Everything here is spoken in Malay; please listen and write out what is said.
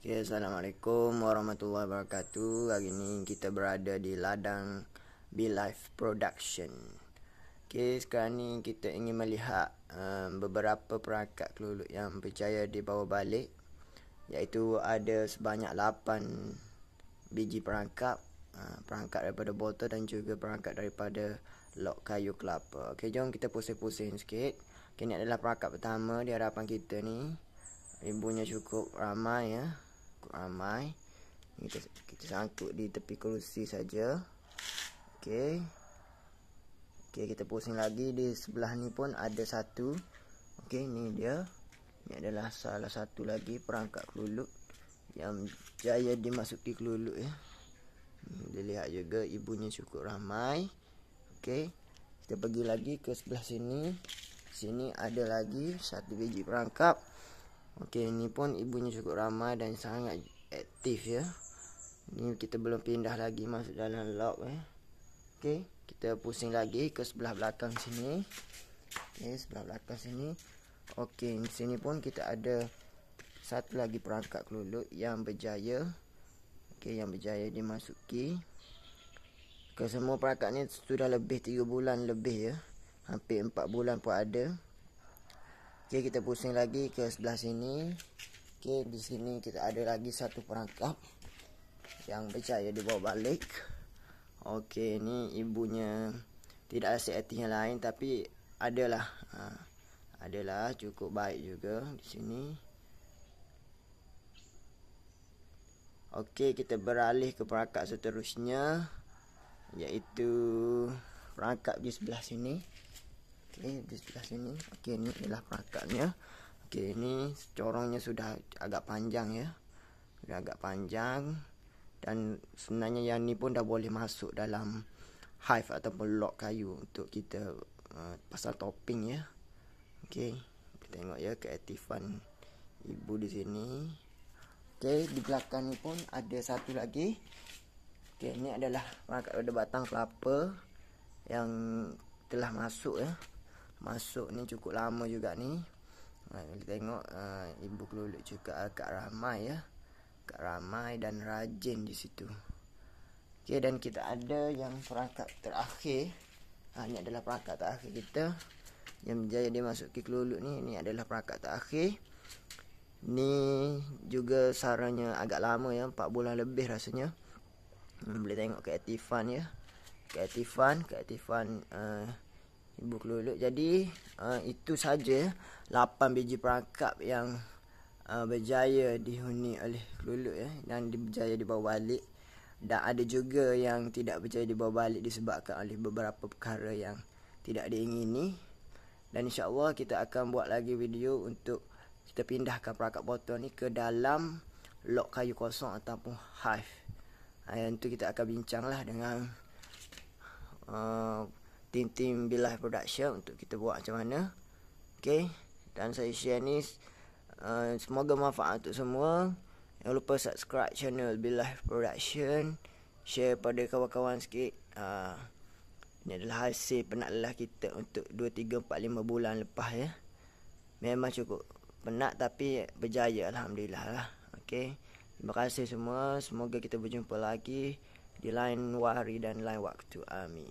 Okay, Assalamualaikum warahmatullahi wabarakatuh. Hari ini kita berada di ladang Be Life Production. Okay, sekarang ni kita ingin melihat um, beberapa perangkat kelulut yang percaya dibawa balik. Iaitu ada sebanyak 8 biji perangkap. Uh, eh, perangkap daripada botol dan juga perangkat daripada lok kayu kelapa. Okay, jom kita pusing-pusing sikit. Okay, ini adalah perangkat pertama di hadapan kita ni. Ibunya cukup ramai ya ramai. Kita, kita sangkut di tepi kerusi saja. Okey. Okey, kita pusing lagi di sebelah ni pun ada satu. Okey, ni dia. Ini adalah salah satu lagi perangkat kelulut yang jaya dimasuki kelulut ya. Hmm, dia lihat juga ibunya cukup ramai. Okey. Kita pergi lagi ke sebelah sini. Sini ada lagi satu biji perangkap. Okey, ni pun ibunya cukup ramai dan sangat aktif ya. Ni kita belum pindah lagi masuk dalam lock eh. Okey, kita pusing lagi ke sebelah belakang sini. Okey, sebelah belakang sini. Okey, di sini pun kita ada satu lagi perangkat kelulut yang berjaya. Okey, yang berjaya dimasuki. Ke semua perangkat ni sudah lebih 3 bulan lebih ya. Hampir 4 bulan pun ada. Okey, kita pusing lagi ke sebelah sini. Okey, di sini kita ada lagi satu perangkap yang pecah. percaya dibawa balik. Okey, ni ibunya tidak asyik hati yang lain tapi adalah. Ha, adalah cukup baik juga di sini. Okey, kita beralih ke perangkap seterusnya iaitu perangkap di sebelah sini okey eh, di sebelah sini okey ni ialah perangkatnya okey ni corongnya sudah agak panjang ya sudah agak panjang dan sebenarnya yang ni pun dah boleh masuk dalam hive ataupun lock kayu untuk kita uh, pasal topping ya okey kita tengok ya keaktifan ibu di sini okey di belakang ni pun ada satu lagi okey ni adalah perangkat ada batang kelapa yang telah masuk ya masuk ni cukup lama juga ni kita tengok uh, ibu keluluk juga agak eh, ramai ya agak ramai dan rajin di situ Okey dan kita ada yang perangkat terakhir hanya uh, adalah perangkat terakhir kita yang berjaya dia masuk ke keluluk ni Ini adalah perangkat terakhir ni juga sarannya agak lama ya 4 bulan lebih rasanya hmm, boleh tengok keaktifan ya keaktifan keaktifan uh, eh, ibu kelulut jadi uh, itu saja 8 biji perangkap yang uh, berjaya dihuni oleh kelulut ya dan berjaya dibawa balik dan ada juga yang tidak berjaya dibawa balik disebabkan oleh beberapa perkara yang tidak diingini dan insyaallah kita akan buat lagi video untuk kita pindahkan perangkap botol ni ke dalam lok kayu kosong ataupun hive. Ha, ah, itu kita akan bincanglah dengan uh, tim-tim Be Live Production untuk kita buat macam mana. Okay. Dan saya share ni uh, semoga manfaat untuk semua. Jangan lupa subscribe channel Be Live Production. Share pada kawan-kawan sikit. Uh, ini adalah hasil penat lelah kita untuk 2, 3, 4, 5 bulan lepas ya. Memang cukup penat tapi berjaya Alhamdulillah lah. Okay. Terima kasih semua. Semoga kita berjumpa lagi di lain hari dan lain waktu. Amin.